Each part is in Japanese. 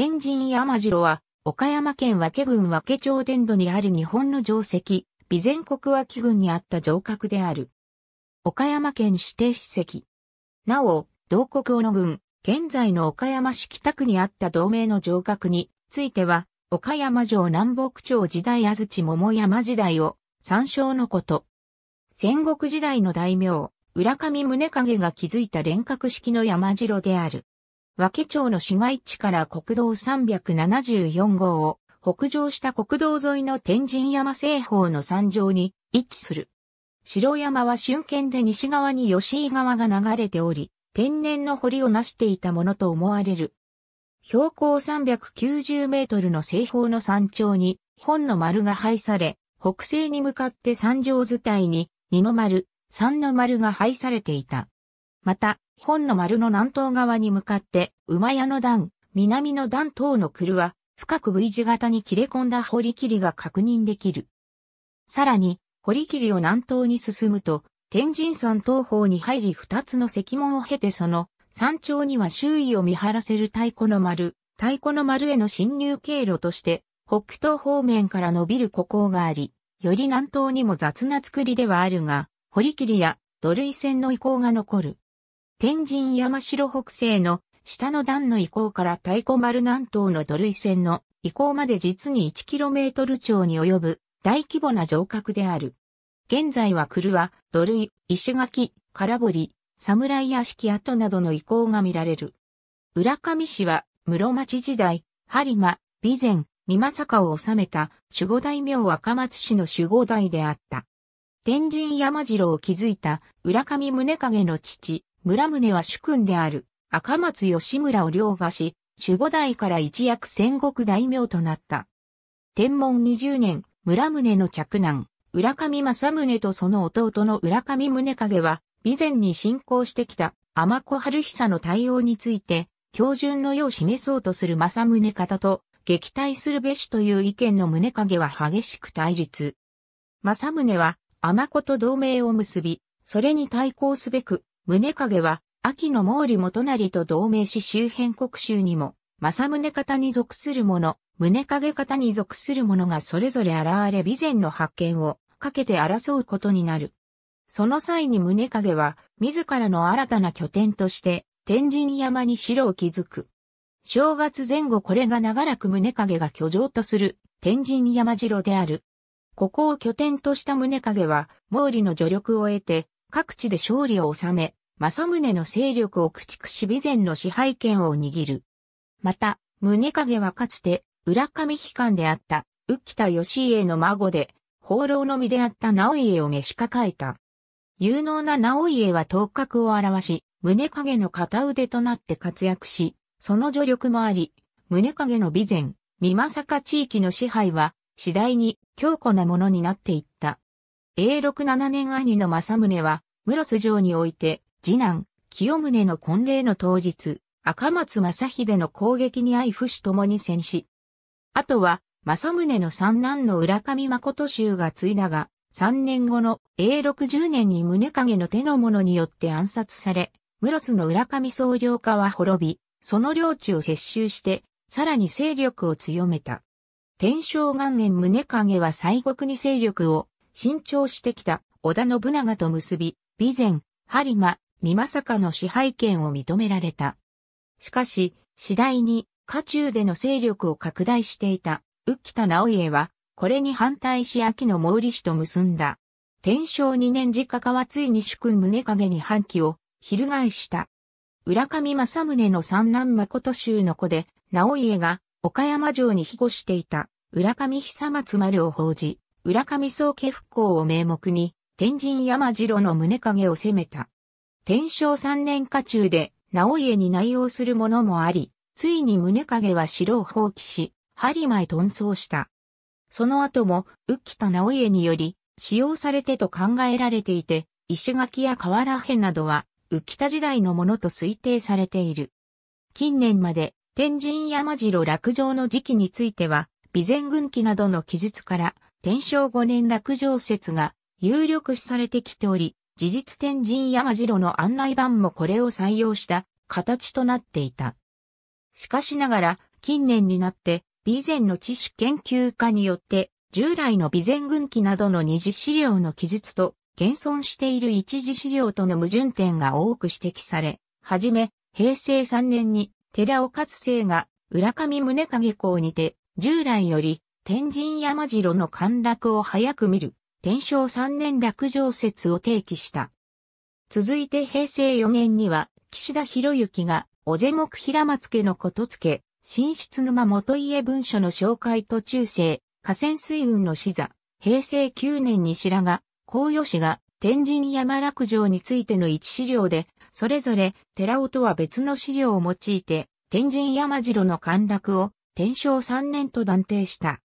天神山城は、岡山県和気郡和気町伝土にある日本の城跡、備前国和気郡にあった城郭である。岡山県指定史跡。なお、同国小野郡、現在の岡山市北区にあった同名の城郭については、岡山城南北朝時代安土桃山時代を参照のこと。戦国時代の大名、浦上宗影が築いた連郭式の山城である。和気町の市街地から国道374号を北上した国道沿いの天神山西方の山上に位置する。白山は瞬間で西側に吉井川が流れており、天然の堀を成していたものと思われる。標高390メートルの西方の山頂に本の丸が配され、北西に向かって山上図体に二の丸、三の丸が配されていた。また、本の丸の南東側に向かって、馬屋の段、南の段等の車は、深く V 字型に切れ込んだ堀切が確認できる。さらに、堀切を南東に進むと、天神山東方に入り二つの石門を経てその、山頂には周囲を見張らせる太鼓の丸、太鼓の丸への侵入経路として、北東方面から伸びる孤高があり、より南東にも雑な作りではあるが、堀切や土塁線の遺構が残る。天神山城北西の下の段の遺構から太鼓丸南東の土塁線の遺構まで実に 1km 超に及ぶ大規模な城郭である。現在は狂は土塁、石垣、空堀、侍屋敷跡などの遺構が見られる。浦上市は室町時代、播磨、備前、美政を治めた守護大名若松市の守護大であった。天神山城を築いた浦上宗影の父、村宗は主君である赤松義村を凌駕し、守護代から一躍戦国大名となった。天文20年、村宗の嫡男、浦上正宗とその弟の浦上宗影は、備前に進行してきた天子春久の対応について、標準の世を示そうとする正宗方と、撃退するべしという意見の宗影は激しく対立。正宗は、天子と同盟を結び、それに対抗すべく、宗影は、秋の毛利元就と同盟し周辺国衆にも、正宗方に属する者、宗影方に属する者がそれぞれ現れ備前の発見をかけて争うことになる。その際に宗影は、自らの新たな拠点として、天神山に城を築く。正月前後これが長らく宗影が居城とする天神山城である。ここを拠点とした宗影は、毛利の助力を得て、各地で勝利を収め、政宗の勢力を駆逐し備前の支配権を握る。また、宗影はかつて、浦上機関であった、浮田義家の孫で、放浪の身であった直家を召し抱えた。有能な直家は頭角を表し、宗影の片腕となって活躍し、その助力もあり、宗影の備前、三政地域の支配は、次第に強固なものになっていった。永禄七年兄の政宗は、室津城において、次男、清宗の婚礼の当日、赤松正秀の攻撃に相不死共に戦死。あとは、正宗の三男の浦上誠衆が継いだが、三年後の永禄十0年に宗影の手の者によって暗殺され、室津の浦上総領家は滅び、その領地を接収して、さらに勢力を強めた。天正元年宗影は西国に勢力を伸長してきた織田信長と結び、備前、播磨、美政の支配権を認められた。しかし、次第に、家中での勢力を拡大していた、浮田直家は、これに反対し秋の毛利氏と結んだ。天正二年時かはついに主君宗影に反旗を、翻した。浦上正宗の三男誠州の子で、直家が、岡山城に庇護していた、浦上久松丸を報じ、浦上宗家復興を名目に、天神山城の宗影を攻めた。天正三年家中で直家に内容するものもあり、ついに宗影は城を放棄し、針前遁走した。その後も、浮田直家により、使用されてと考えられていて、石垣や河原辺などは、浮田時代のものと推定されている。近年まで、天神山城落城の時期については、備前軍記などの記述から、天正五年落城説が有力視されてきており、事実天神山城の案内板もこれを採用した形となっていた。しかしながら、近年になって、備前の知識研究家によって、従来の備前軍記などの二次資料の記述と、現存している一次資料との矛盾点が多く指摘され、はじめ、平成3年に、寺尾勝生が、浦上宗影公にて、従来より、天神山城の陥落を早く見る、天正3年落城説を提起した。続いて平成4年には、岸田博之が、おぜもく平松家のことつけ、進出沼元家文書の紹介と中世、河川水運の死座、平成9年に白が、高野氏が、天神山落城についての一資料で、それぞれ、寺尾とは別の資料を用いて、天神山城の陥落を、天正3年と断定した。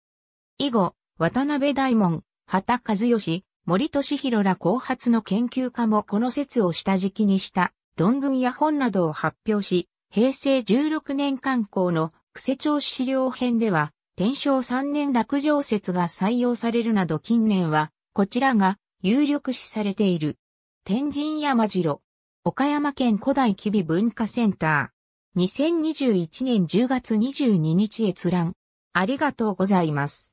以後、渡辺大門、畑和義、森俊弘ら後発の研究家もこの説を下敷きにした論文や本などを発表し、平成16年刊行の癖調資料編では、天正3年落城説が採用されるなど近年は、こちらが有力視されている。天神山城、岡山県古代吉備文化センター、2021年10月22日閲覧。ありがとうございます。